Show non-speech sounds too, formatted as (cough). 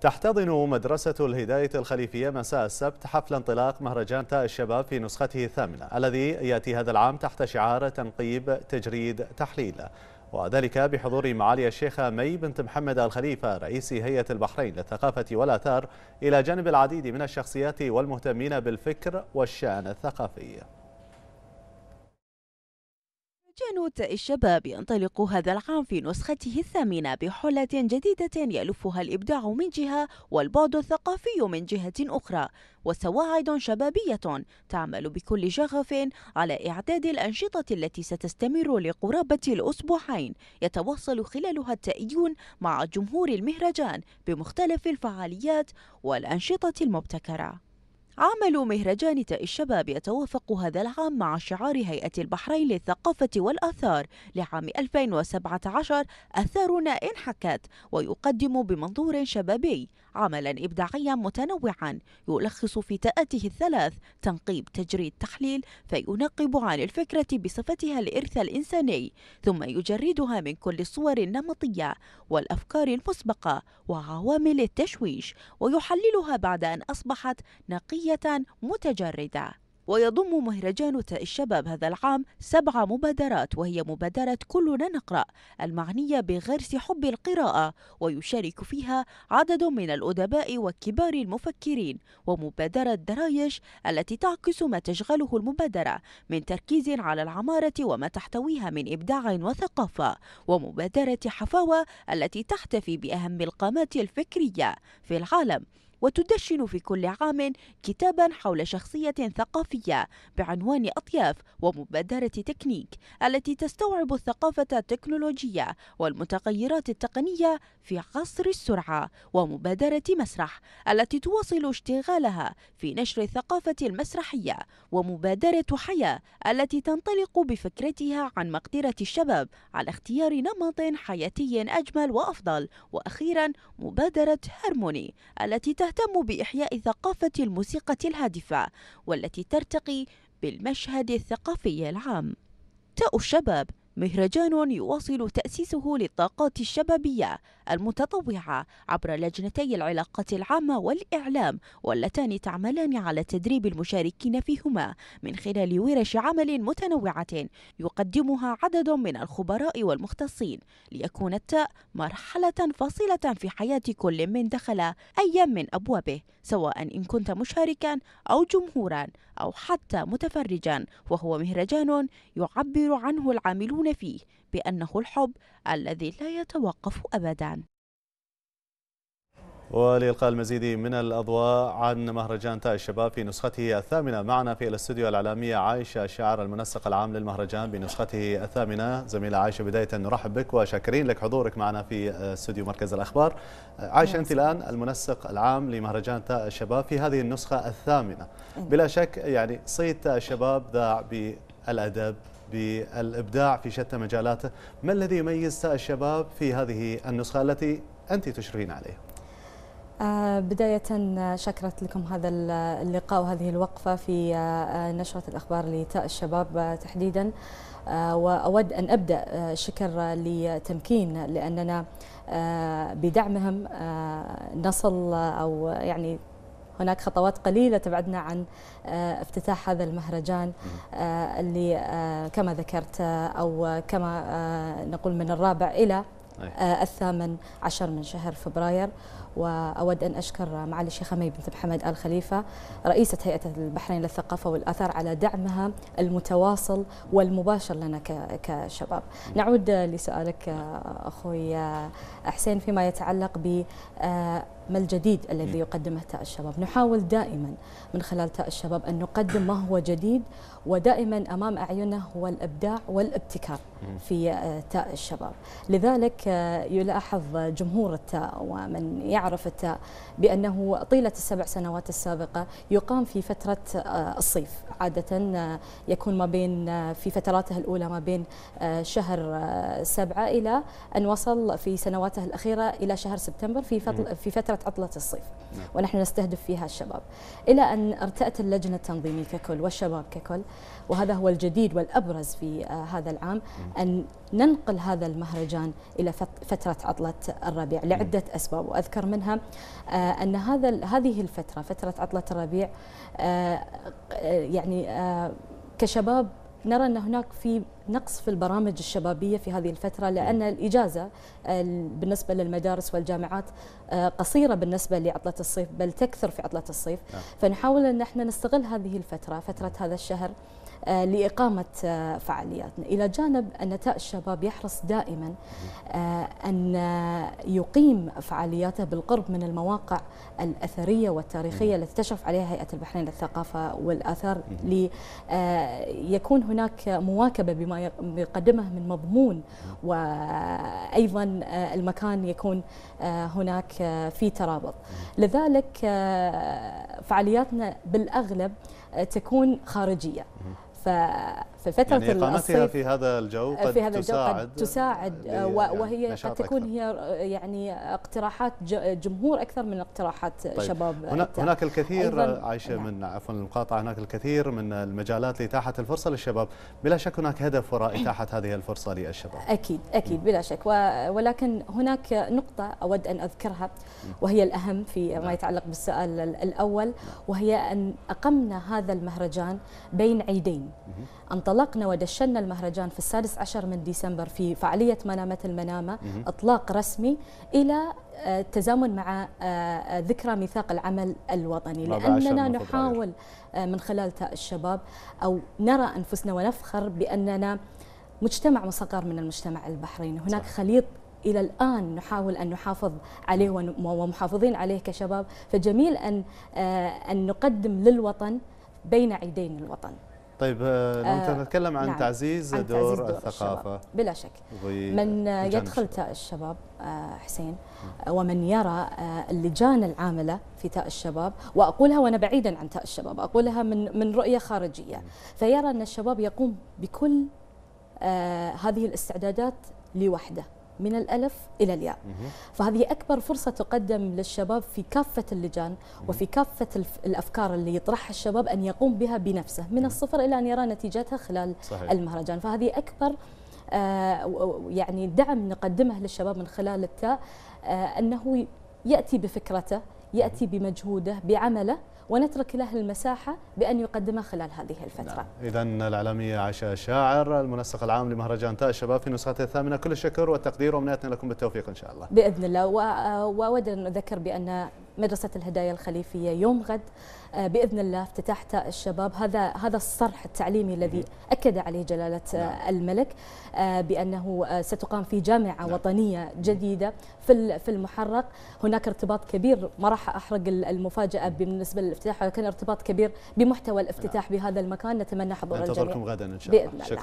تحتضن مدرسة الهداية الخليفية مساء السبت حفل انطلاق مهرجان تاء الشباب في نسخته الثامنة الذي يأتي هذا العام تحت شعار تنقيب تجريد تحليل وذلك بحضور معالي الشيخة مي بنت محمد الخليفة رئيس هيئة البحرين للثقافة والآثار إلى جانب العديد من الشخصيات والمهتمين بالفكر والشأن الثقافي جانوت الشباب ينطلق هذا العام في نسخته الثامنة بحلة جديدة يلفها الإبداع من جهة والبعد الثقافي من جهة أخرى وسواعد شبابية تعمل بكل شغف على إعداد الأنشطة التي ستستمر لقرابة الأسبوعين يتواصل خلالها التأيون مع جمهور المهرجان بمختلف الفعاليات والأنشطة المبتكرة عمل مهرجان تاء الشباب يتوافق هذا العام مع شعار هيئة البحرين للثقافة والآثار لعام 2017 آثارنا إن حكت ويقدم بمنظور شبابي عملا إبداعيا متنوعا يلخص في تأته الثلاث تنقيب تجريد تحليل فينقب عن الفكرة بصفتها الإرث الإنساني ثم يجردها من كل الصور النمطية والأفكار المسبقة وعوامل التشويش ويحللها بعد أن أصبحت نقية دولية متجردة ويضم مهرجان تاء الشباب هذا العام سبع مبادرات وهي مبادرة كلنا نقرأ المعنية بغرس حب القراءة ويشارك فيها عدد من الأدباء وكبار المفكرين ومبادرة درايش التي تعكس ما تشغله المبادرة من تركيز على العمارة وما تحتويها من إبداع وثقافة ومبادرة حفاوة التي تحتفي بأهم القامات الفكرية في العالم وتدشن في كل عام كتابا حول شخصية ثقافية بعنوان أطياف ومبادرة تكنيك التي تستوعب الثقافة التكنولوجية والمتغيرات التقنية في عصر السرعة ومبادرة مسرح التي تواصل اشتغالها في نشر الثقافة المسرحية ومبادرة حياة التي تنطلق بفكرتها عن مقدرة الشباب على اختيار نمط حياتي أجمل وأفضل وأخيرا مبادرة هارموني التي تهدف تهتم بإحياء ثقافة الموسيقى الهادفة والتي ترتقي بالمشهد الثقافي العام تاء الشباب مهرجان يواصل تأسيسه للطاقات الشبابية المتطوعة عبر لجنتي العلاقات العامة والإعلام واللتان تعملان على تدريب المشاركين فيهما من خلال ورش عمل متنوعة يقدمها عدد من الخبراء والمختصين ليكون التاء مرحلة فاصلة في حياة كل من دخل أي من أبوابه سواء إن كنت مشاركا أو جمهورا أو حتى متفرجا وهو مهرجان يعبر عنه العاملون فيه بأنه الحب الذي لا يتوقف أبداً ولإلقاء المزيد من الأضواء عن مهرجان تاء الشباب في نسخته الثامنة معنا في الاستوديو الإعلامية عائشة شاعر المنسق العام للمهرجان بنسخته الثامنة زميلة عائشة بداية نرحب بك وشاكرين لك حضورك معنا في استوديو مركز الأخبار عائشة أنت الآن المنسق العام لمهرجان تاء الشباب في هذه النسخة الثامنة بلا شك يعني صيت تاء الشباب ذاع بالأدب بالإبداع في شتى مجالاته ما الذي يميز الشباب في هذه النسخة التي أنت تشرفين عليها؟ آه، بداية شكرت لكم هذا اللقاء وهذه الوقفة في آه، نشرة الأخبار لتاء الشباب آه، تحديدا وأود أن أبدأ شكر لتمكين لأننا بدعمهم نصل أو يعني هناك خطوات قليلة تبعدنا عن آه، افتتاح هذا المهرجان آه، اللي آه، كما ذكرت أو كما نقول من الرابع إلى الثامن عشر من شهر فبراير وأود أن أشكر معالي الشيخة مي بنت محمد آل خليفة رئيسة هيئة البحرين للثقافة والآثار على دعمها المتواصل والمباشر لنا كشباب نعود لسؤالك أخوي حسين فيما يتعلق ب ما الجديد الذي يقدمه تاء الشباب نحاول دائما من خلال تاء الشباب أن نقدم ما هو جديد ودائما أمام أعيننا هو الإبداع والابتكار في آه، تاء الشباب لذلك آه، يلاحظ جمهور التاء ومن يعرف التاء بأنه طيلة السبع سنوات السابقة يقام في فترة آه، الصيف عادة يكون ما بين في فتراته الأولى ما بين شهر سبعة إلى أن وصل في سنواته الأخيرة إلى شهر سبتمبر في, في فترة فترة عطلة الصيف نعم. ونحن نستهدف فيها الشباب إلى أن ارتأت اللجنة التنظيمية ككل والشباب ككل وهذا هو الجديد والأبرز في آه، هذا العام نعم. أن ننقل هذا المهرجان إلى فترة عطلة الربيع نعم. لعدة أسباب وأذكر منها آه، أن هذا هذه الفترة فترة عطلة الربيع آه، يعني كشباب نرى أن هناك في نقص في البرامج الشبابية في هذه الفترة لأن الإجازة بالنسبة للمدارس والجامعات آه، قصيرة بالنسبة لعطلة الصيف بل تكثر في عطلة الصيف نعم. فنحاول أن احنا نستغل هذه الفترة فترة هذا الشهر آه، لإقامة آه، فعالياتنا إلى جانب أن تاء الشباب يحرص دائما أن يقيم فعالياته بالقرب من المواقع الأثرية والتاريخية التي تشرف عليها هيئة البحرين للثقافة والآثار ليكون هناك مواكبة بما ما يقدمه من مضمون وأيضا آه، المكان يكون آه، هناك آه، في ترابط لذلك فعالياتنا بالأغلب تكون خارجية في فترة يعني إقامتها في هذا الجو قد في هذا تساعد الجو قد تساعد آه، يعني وهي يعني قد تكون هي آه، يعني اقتراحات جمهور أكثر من اقتراحات طيب شباب هناك, الكثير عايشة نعم. من عفوا المقاطعة هناك الكثير من المجالات لإتاحة الفرصة للشباب بلا شك هناك هدف وراء إتاحة (coughs) هذه الفرصة للشباب أكيد أكيد نعم. بلا شك ولكن هناك نقطة أود أن أذكرها نعم. وهي الأهم في ما نعم. يتعلق بالسؤال الأول وهي أن أقمنا هذا المهرجان بين عيدين عن انطلقنا ودشنا المهرجان في السادس عشر من ديسمبر في فعالية منامة المنامة إطلاق رسمي إلى التزامن آه، مع آه، آه، ذكرى ميثاق العمل الوطني لأننا نحاول من خلال تاء الشباب أو نرى أنفسنا ونفخر بأننا مجتمع مصغر من المجتمع البحريني هناك خليط إلى الآن نحاول أن نحافظ عليه ومحافظين عليه كشباب فجميل أن أن نقدم للوطن بين عيدين الوطن طيب آه، لو آه، نتكلم عن نعم تعزيز, عن دور, دور الثقافة الشباب. بلا شك من آه، يدخل تاء الشباب حسين ومن يرى اللجان العاملة في تاء الشباب وأقولها وأنا بعيدا عن تاء الشباب أقولها من, من رؤية خارجية فيرى أن الشباب يقوم بكل هذه الاستعدادات لوحده من الألف إلى الياء فهذه أكبر فرصة تقدم للشباب في كافة اللجان وفي كافة الأفكار اللي يطرحها الشباب أن يقوم بها بنفسه من الصفر إلى أن يرى نتيجتها خلال صحيح. المهرجان فهذه أكبر آه، يعني دعم نقدمه للشباب من خلال التاء آه، أنه يأتي بفكرته يأتي بمجهوده بعمله ونترك له المساحة بأن يقدمها خلال هذه الفترة نعم. إذا الإعلامية عشاء شاعر المنسق العام لمهرجان تاء الشباب في نسخته الثامنة كل الشكر والتقدير ومنيتنا لكم بالتوفيق إن شاء الله بإذن الله وأود أن أذكر بأن مدرسة الهدايا الخليفية يوم غد آه، بإذن الله افتتاح تاء الشباب هذا هذا الصرح التعليمي الذي أكد عليه جلالة آه، نعم. الملك آه، بأنه ستقام في جامعة نعم. وطنية جديدة في في المحرق هناك ارتباط كبير ما راح أحرق المفاجأة بالنسبة للافتتاح ولكن ارتباط كبير بمحتوى الافتتاح نعم. بهذا المكان نتمنى حضور الجميع ننتظركم غدا إن شاء الله بإذن الله.